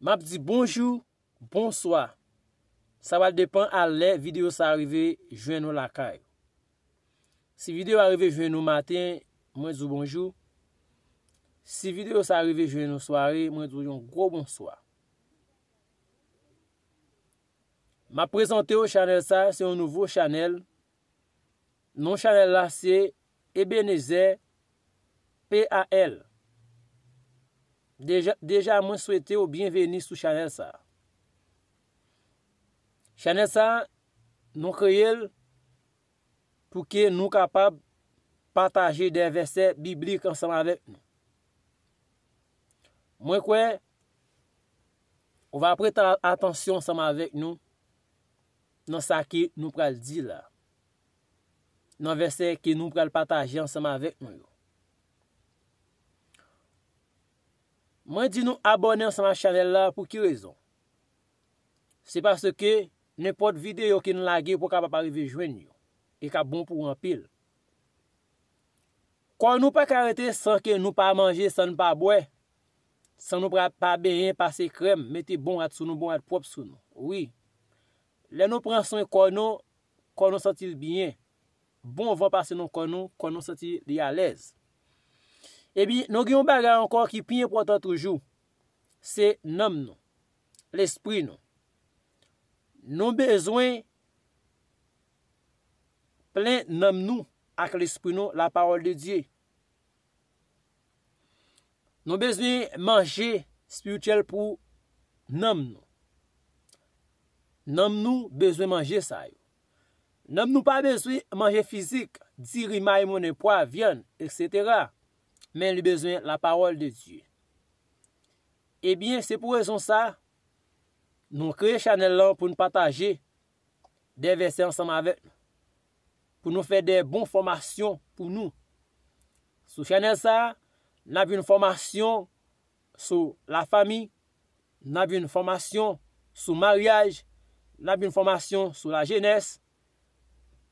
M ap di bonjou, bonsoi. Sa wal depan ale video sa arrive jwen nou lakay. Si video arrive jwen nou maten, mwen zou bonjou. Si video sa arrive jwen nou sware, mwen zou joun gwo bonsoi. Ma prezante ou chanel sa, se yon nouvo chanel. Non chanel la, se ebeneze P.A.L. Deja mwen souwete ou bienveni sou chanel sa. Chanel sa nou koyel pou ke nou kapab pataje den vesè biblik ansem avèk nou. Mwen kwen, ou va apreta atansyon ansem avèk nou nan sa ke nou pral di la. Nan vesè ke nou pral pataje ansem avèk nou yo. Mwen di nou abonen sa man chanel la pou ki rezon. Se paske ne pot vide yo ki nou lage pou ka paparive jwen yo. E ka bon pou rampil. Kwa nou pa karete san ke nou pa manje san nou pa bwe. San nou pa beyen pa se krem. Meti bon at sou nou, bon at pop sou nou. Oui. Le nou pran son konou, konou sotil bine. Bon va pase nou konou, konou sotil li alez. Ebi, eh nou gen yon bagay ankor ki pinyen pwantan toujou, se nom nou, l'esprit nou. Nou bezwen plen nom nou ak l'esprit nou, la parol de Diyo. Nou bezwen manje sprituel pou nom nou. Nom nou bezwen manje sa yo. Nom nou pa bezwen manje fizik, diri may mounen pwa, vyan, etc., men li bezwen la parol de Diyo. Ebyen, eh se pou rezon sa, nou kre chanel la pou nou pataje den vesey ansam avek. Pou nou fey den bon formasyon pou nou. Sou chanel sa, nou avyoun formasyon sou la fami, nou avyoun formasyon sou mariage, nou avyoun formasyon sou la jenese,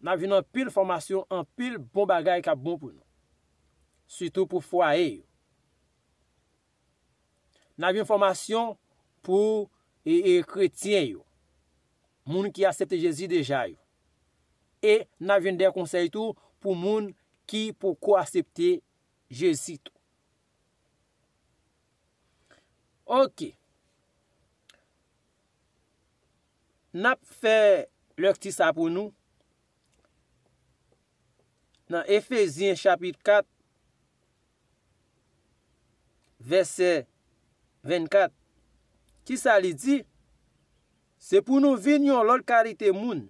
nou avyoun an pil formasyon, an pil bon bagay ka bon pou nou. Soutou pou fwa e yo. N avyon formasyon pou e kretien yo. Moun ki acepte Jezi deja yo. E n avyon dey konsey tou pou moun ki pou ko acepte Jezi tou. Ok. N ap fè lòk ti sa pou nou. Nan Efesien chapit 4. verset 24, ki sa li di, se pou nou vin yon lor karite moun,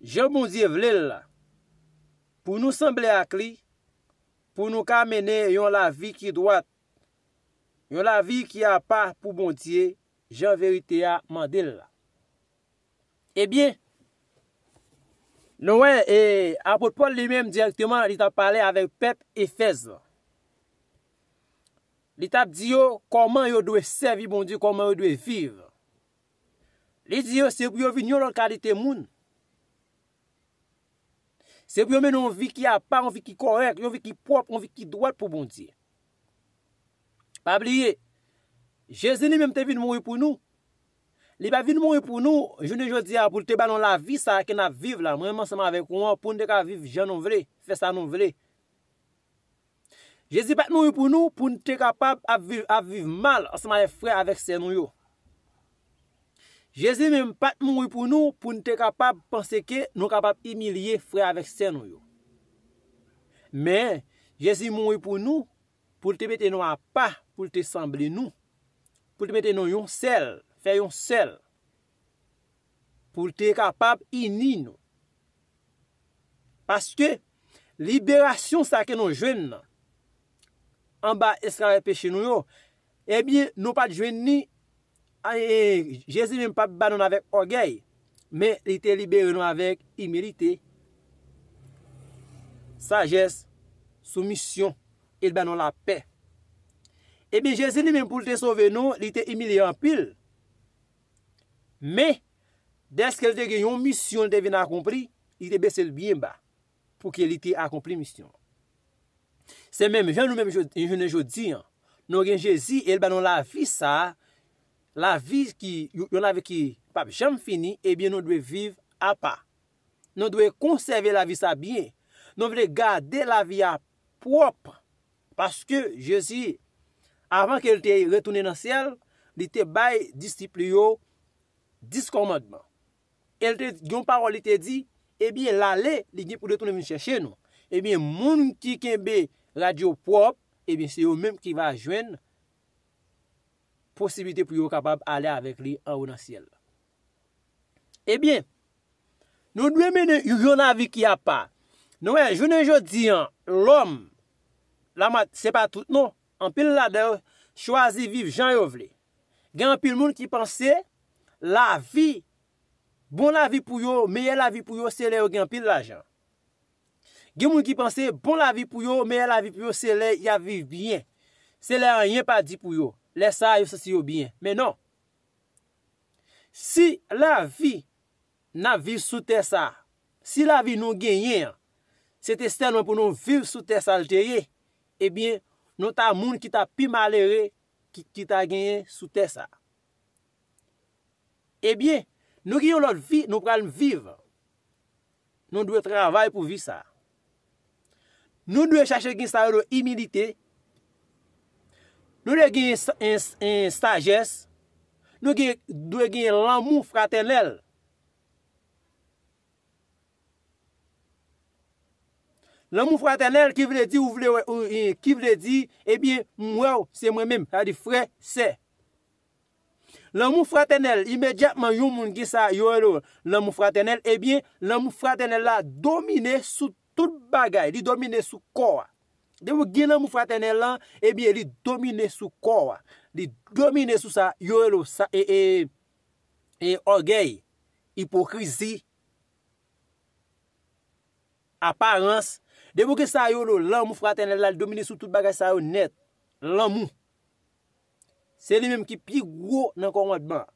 jen moun diye vle la, pou nou semble akli, pou nou kamene yon la vi ki dwat, yon la vi ki apar pou moun diye, jen verite ya mande la. Ebyen, eh nou wè, e apotpon li mèm diyak teman li ta pale avè pep efèz la, Li tap diyo, koman yo dwe servi bon diyo, koman yo dwe viv. Li diyo, se pou yo vi, nyon lor kalite moun. Se pou yo menon, vi ki apan, vi ki korek, vi ki prop, vi ki dwat pou bon diyo. Pa bliye, jese ni menmte vi nou moun pou nou. Li pa vi nou moun pou nou, jene jodi apou te banon la vi, sa akena viv la. Mwenman seman avèk, pou nou dek aviv, jan nou vre, fè sa nou vre. Jezi pat moun ou pou nou pou nou te kapab apviv mal asman e frey avek se nou yo. Jezi men pat moun ou pou nou pou nou te kapab panse ke nou kapab emilye frey avek se nou yo. Men, jezi moun ou pou nou pou te mette nou apah pou te sambli nou. Pou te mette nou yon sel, fe yon sel. Pou te kapab ini nou. Paske, liberasyon sa ke nou jwen nan. an ba eskare peche nou yo, ebyen eh nou pat jwen ni, jese mwen pa banon avek ogey, men li te libe yon avek imerite, sajes, sou mission, il banon la pe. Ebyen jese mwen pou te sove nou, li te imile an pil, men, deske li te genyon, mission li te vina akompli, li te besel byen ba, pou ke li te akompli mission nou. Se menm, jen nou menm, jen nou jodi, nou gen Jezi, el ba nou la vi sa, la vi ki yon ave ki pap jem fini, ebyen eh nou dwe vive apa. Nou dwe konserve la vi sa byen, nou dwe gade la vi aprop, paske Jezi, avan ke el te retoune nan sel, li te bay disiplio, diskomadman. El te, yon parol li te di, ebyen la le li gen pou retoune vin chèche nou. Ebyen, eh moun ki kembe radioprop, ebyen, eh se yo menm ki va jwen posibite pou yo kapab ale avèk li an ou nan siel. Ebyen, eh nou dwe menm yon avi ki a pa. Nou e, jwenen yo diyan, lom, la mat, se pa tout nou, an pil la deyo, chwazi viv jan yo vle. Gen an pil moun ki panse, la vi, bon la vi pou yo, meye la vi pou yo, se le yo gen an pil la jan. Gen moun ki panse, bon la vi pou yo, me la vi pou yo, se le ya viv bien. Se le a nyen pa di pou yo. Le sa yo se si yo bien. Menon, si la vi na viv sou te sa, si la vi nou genyen, se te stè nan pou nou viv sou te sa al tere, e eh bien, nou ta moun ki ta pi malere ki ta genyen sou te sa. E bien, nou ki yo lot vi, nou pralm viv. Nou dwe travay pou viv sa. Nou dwe chache gin sa yolo imilite. Nou dwe gin stajes. Nou dwe gin lammou fratenel. Lammou fratenel ki vle di e bin mwèw se mwèmèm a di fre se. Lammou fratenel eh imediatman yon moun gin sa yolo lammou fratenel e bin lammou fratenel la domine soute Tout bagay di domine sou kowa. Debou gen an mou fratenen lan, ebyen di domine sou kowa. Di domine sou sa yoylo, e, e, e ogyey, hipokrizi, aparense. Debou gen sa yoylo, lan mou fratenen lan, domine sou tout bagay sa yon net. Lan mou. Se li menm ki pi gwo nan korotman.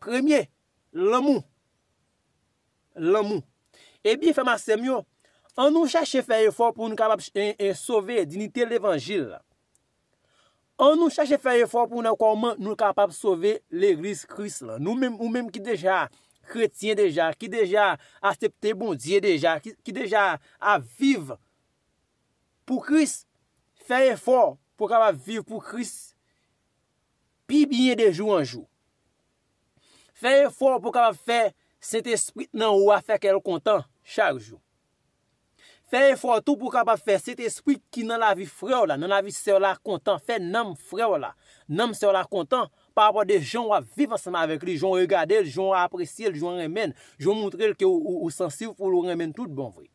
Premye, lan mou. Lan mou. E bin fè ma sèm yo, an nou chache fè refor pou nou kapap e, e, souve dinite l'evangil la. An nou chache fè refor pou nou kapap souve l'eglis kris la. Nou menm ki deja kretien deja, ki deja asepte bon dien deja, ki deja a viv pou kris. Fè refor pou kapap viv pou kris pi binye de jou an jou. Fè refor pou kapap fè sent esprit nan ou a fè kè lou kontan. Charjou. Fè e fòtou pou kapap fè set espri ki nan la vi frè ou la. Nan la vi sè ou la kontan. Fè nan m frè ou la. Nan m sè ou la kontan. Par apwa de joun wap vivan seman avèk li. Joun regade l, joun apresye l, joun remen. Joun moutre l ki ou sensib ou l ou remen tout bonvri.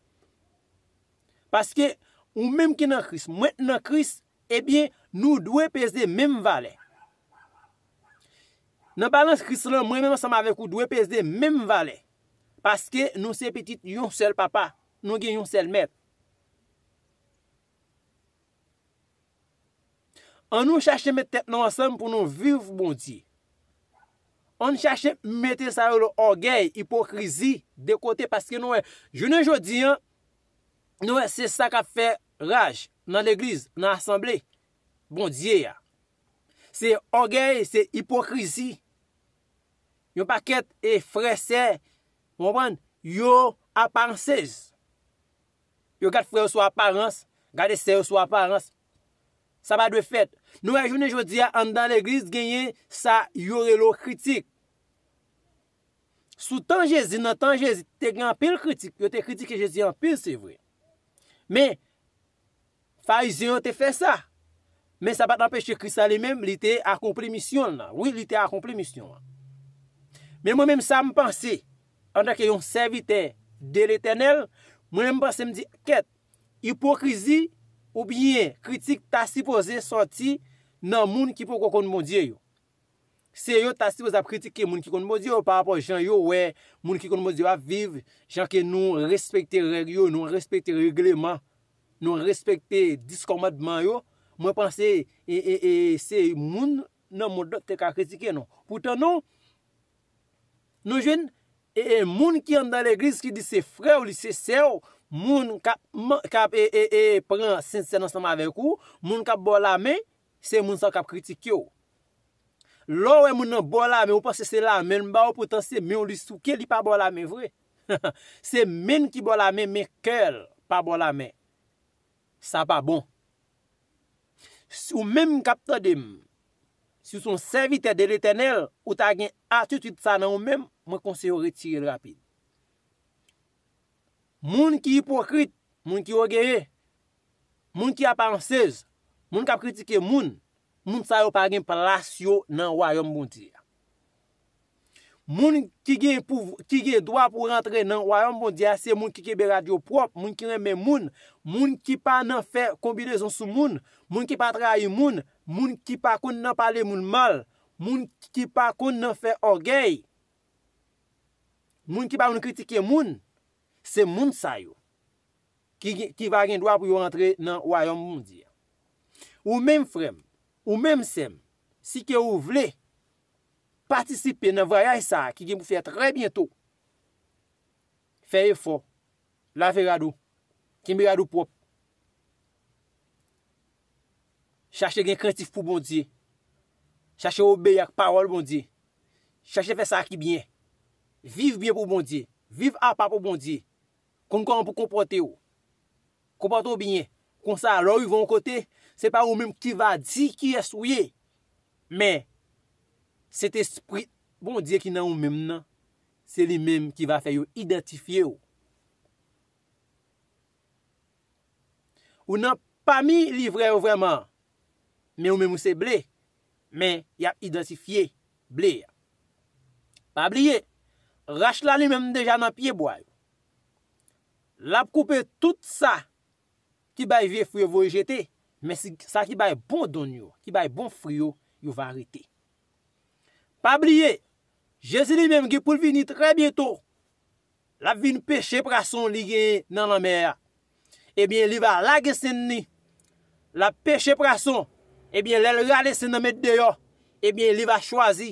Paske ou mèm ki nan kris. Mwen nan kris, ebyen eh nou dwe peze mèm valè. Nan balans kris lè, mwen mèm seman avèk ou dwe peze mèm valè. Paske nou se petit yon sel papa. Nou gen yon sel met. An nou chache mette tep nan asem pou nou viv bondye. An nou chache mette sa yo lo ogey, hipokrizi, de kote. Paske nou e jounen jodi an. Nou e se sa ka fe raj nan l'eglize, nan asemble. Bondye ya. Se ogey, se hipokrizi. Yon pa ket efresey. Yor apansez. Yor gade fre ou sou aparense. Gade se ou sou aparense. Sa ba dwe fet. Nou a jounen jodi an dan l'eglise genyen sa yore lo kritik. Sou tan jesi nan tan jesi. Te genyen pil kritik. Yo te kritik ki jesi genyen pil se vre. Me, fa izi yo te fe sa. Me sa ba tan peche krisalimem. Li te akomplemisyon nan. Oui, li te akomplemisyon nan. Me mwen mèm sa mpansi. an da ke yon servite del etenel, mwen mba se mdi ket, hipokrizi ou bine kritik ta sipoze sorti nan moun ki pou konmodiye yo. Se yo ta sipoze ap kritike moun ki konmodiye yo pa apos chan yo we, moun ki konmodiye yo ap viv, chan ke nou respekte regyo, nou respekte regleman, nou respekte diskomadman yo, mwen panse, e se moun nan moun do te ka kritike non. Poutan non, nou, nou jwen, E moun ki yon dan l'eglise ki di se fre ou li se se ou, moun kap e, e, e prensen anseman avek ou, moun kap bo la men, se moun san kap kritik yo. Lowe moun nan bo la men ou pa se se la men, mba ou potense men ou li souke li pa bo la men vre. Se men ki bo la men men kel pa bo la men. Sa pa bon. Sou men kap to dem, sou son servite de l'eternel, ou ta gen atitude sa nan ou men, mwen konseyo retire rapide. Moun ki hipokrit, moun ki ogye, moun ki apansez, moun ki ap kritike moun, moun sa yo par gen plasyo nan wayom bondiya. Moun ki gen doa pou rentre nan wayom bondiya, se moun ki kebe radio prop, moun ki reme moun, moun ki pa nan fe kombinezon sou moun, moun ki pa traye moun, moun ki pa kon nan pale moun mal, moun ki pa kon nan fe ogyey, Moun ki pa ou nou kritike moun, se moun sa yo. Ki va gen doa pou yo rentre nan wayom moun diya. Ou men frem, ou men sem, si ke ou vle, patisipe nan vrayay sa ki gen pou fye tre bientou. Fye e fop, la fye radou, kimbe radou pop. Chache gen krentif pou moun di, chache ou beya parol moun di, chache fye sa ki bine, Viv byen pou bondye. Viv apap pou bondye. Kon kon pou kompote ou. Kompote bon non, ou bine. Kon sa lor yu von kote. Se pa ou mèm ki va di ki es ou ye. Mè. Sete sprit bondye ki nan ou mèm nan. Se li mèm ki va fe yu identifiye ou. Ou nan pa mi livre ou vreman. Mè ou mèm ou se ble. Mè. Ya identifiye. Ble ya. Pa bli ye. Rachla li menm dejan nan piye boye. Lap koupe tout sa, ki bay vie frio voye jete, men si sa ki bay bon don yo, ki bay bon frio, yo van rite. Pa bliye, jezi li menm ge pou l vini tre bieto, lap vini peche prason li gen nan nan mer, e eh bie li va lage sen ni, lap peche prason, e eh bie lel rade sen nan met deyo, e eh bie li va chwazi,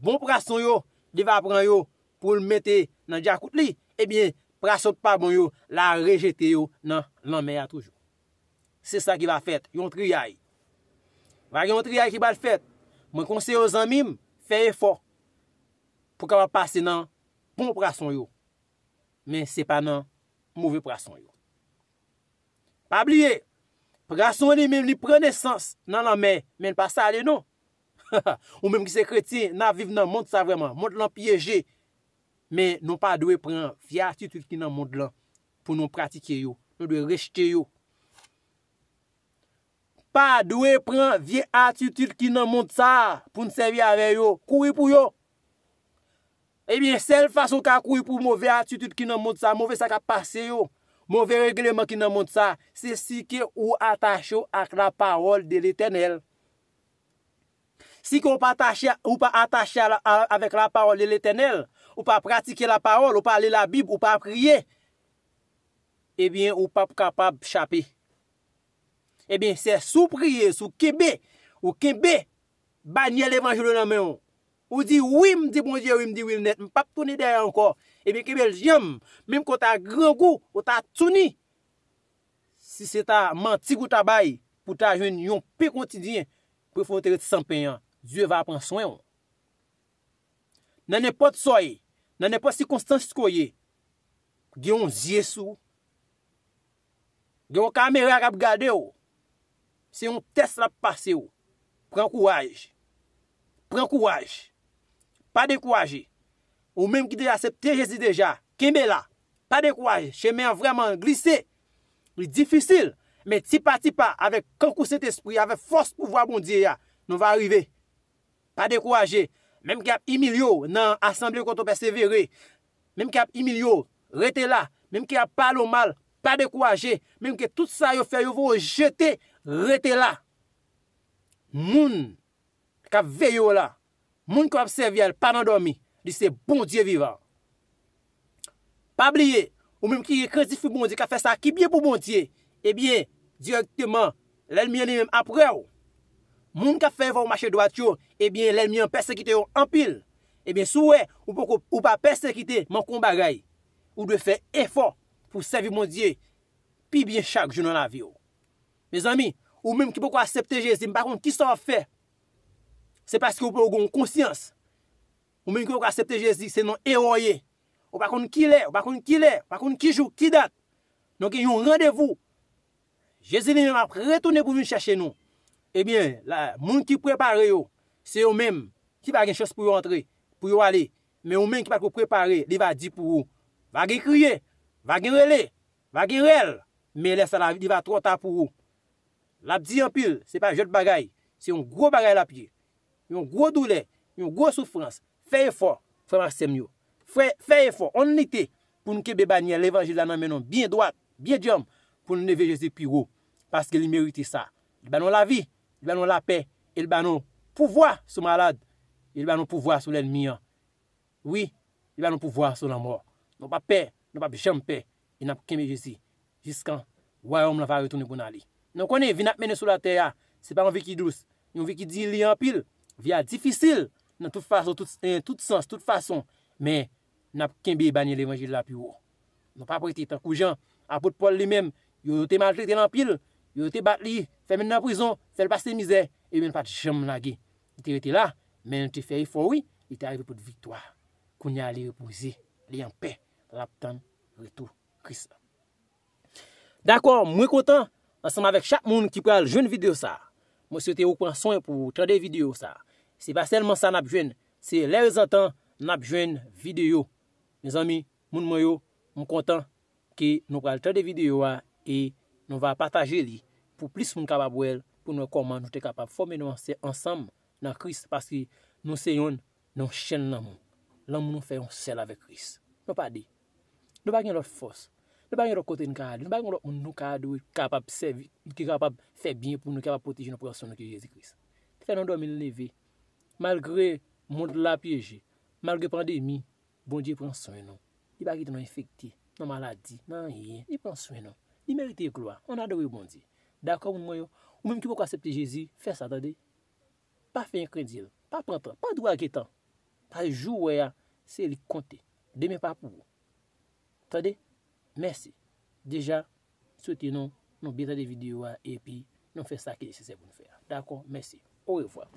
bon prason yo, li va pran yo, pou l mette nan diakout li, ebyen, eh prasot pa bon yo la rejete yo nan nanmen ya toujou. Se sa ki va fet, yon triyay. Vak yon triyay ki bal fet, mwen konseyo zanmim, feye fo, pou ka va pase nan bon prason yo, men se pa nan mouve prason yo. Pabliye, prason ni men li prenesans nan nanmen, men pa sa le nou. Ou men ki se kreti, nan vive nan, montre sa vreman, montre lan piyeje, Men nou pa dwe pran vie atitude ki nan monde la pou nou pratike yo. Nou dwe rejte yo. Pa dwe pran vie atitude ki nan monde sa pou nou sevi ave yo. Koui pou yo. Ebyen sel fason ka koui pou mou vie atitude ki nan monde sa, mou vie sa ka pase yo. Mou vie regleman ki nan monde sa. Se si ke ou atache ak la parol de l'Etenel. Si ke ou pa atache ak la parol de l'Etenel. ou pa pratike la parol, ou pa ale la bib, ou pa priye, ebyen, eh ou pa kapab chapi. Ebyen, eh se sou priye, sou kebe, ou kebe, banyel evanjolo nan men yo. Ou di wim di bonje, wim di win net, ou pa ptouni deri anko. Ebyen, eh kebel jem, mwenm kon ta gran gou, kon ta touni. Si se ta manti gouta bayi, pou ta jwen yon pe kontidyen, pou fonte re ti sampen yan, Diyo va apan swen yo. Nan ne pot soyi, Nan ne pa si konstansi koye. Gye yon zyesou. Gye yon kamer ya rab gade ou. Se yon test la pou pase ou. Pren kouaj. Pren kouaj. Pa de kouaj. Ou menm ki de a sep teresi deja. Keme la. Pa de kouaj. Che men vreman glise. Difisil. Men tipa tipa. Avek kankou set espri. Avek fos pou vwa bondye ya. Non va arrive. Pa de kouaj. Pa de kouaj. Mèm ki ap imil yo nan asamble konton persevere, mèm ki ap imil yo rete la, mèm ki ap pa lo mal, pa dekouaje, mèm ki tout sa yo fè yo vò jete, rete la. Moun ka veyo la, moun ki ap sevyel pa nan dormi, li se bondye viva. Pa bliye, ou mèm ki kredifi bondye, ka fè sa ki bie pou bondye, e eh bie direkteman lèl mèni mèm apre ou. moun ka fè yon mwache do atyon, ebyen eh lèl mwen persekite yon anpil, ebyen eh sou wè, ou pa persekite man kon bagay, ou dwe fè efor pou sevi moun diye, pi byen chak jounan la vi yon. Oh. Me zami, ou mèm ki pou kwa septeje, zi mbakon ki sa wè fè, se paske ou pou goun konsyans, ou mèm ki pou kwa septeje, zi se nan eroye, ou bakon ki lè, ou bakon ki lè, ou bakon ki joun, ki dat, nou gen yon randevou, Jezili mwen ap retoune pou vin chache nou, Ebyen, eh moun ki prepare yo, se yo men, ki bagen chos pou yo entre, pou yo ale, men yo men ki bako prepare, li va di pou yo. Vage kriye, vage rele, vage rele, men le sa la li va tro ta pou yo. La bdi yon pil, se pa jote bagay, se yon gro bagay la pi. Yon gro doule, yon gro soufrans, feye for, feye for, on nite, pou nou ke be banyan, l'evangile nan menon, bien doat, bien djom, pou nou neve Jeze Piro, paske li merite sa. Benon la vi, Il ba nou la pe, il ba nou pouvoi sou malade, il ba nou pouvoi sou l'enmi an. Oui, il ba nou pouvoi sou la mor. Nou pa pe, nou pa bi jempe, in ap kembe jesi, jiskan, woyom la va retouni pou nali. Nou konen, vi nap mene sou la teya, se pa nou vi ki dous, nou vi ki di li anpil, vi a difisil, nan tout fason, euh, tout sens, tout fason, men, in ap kembe i banye l'Evangile la pi ou. Nou pa pou ete, tenkou jan, apout pol li men, yo te matre te l'anpil, Yo te bat li, fè men nan prison, fè l'paste mizè, e men pati chèm mnage. Ti rete la, men te fè yi fò wè, yi te agri pou di viktoa. Koun ya li repouzi, li yon pe, lap tan, retou, kris. D'akon, mwen kontan, ansanm avèk chak moun ki pral jwen videyo sa. Mwen sote ou pran son pou tra de videyo sa. Se baselman sa nap jwen, se lè rizantan nap jwen videyo. Mwen zami, moun mwen yo, mwen kontan ki nou pral tra de videyo wa, e nou va pataje li. pou plis moun kapap wèl, pou nou koman nou te kapap, fòmè nou anse ansam nan kris, paski nou se yon nou chen nan moun. Nan moun nou fè yon sel avè kris. Nou pa de. Nou pa gen lòt fòs. Nou pa gen lòt kote nkand, nou pa gen lòt nou kade wè kapap sev, ki kapap fè bie pou nou kapap poteji nou preoson nou ki Jezikris. Te fè nan 2009, malgre moun de la pyeje, malgre pandemi, bondye pranswen nou. Y pa gen nou infekte, nou maladi, nou yè, y pranswen nou. Y merite y gloa, an adori bond D'akon moun mwen yo? Ou mwen mwen ki pou aksepte Jezi, fè sa, dade. Pa fè yon kredil, pa pantan, pa dwa gètan. Pa yon jou wè ya, se yon kontè. Deme pa pou. Dade, mersi. Deja, sou te nou, nou bèta de videyo wa, epi, nou fè sa ki desi se pou nou fè ya. D'akon, mersi. Ou yon fwa.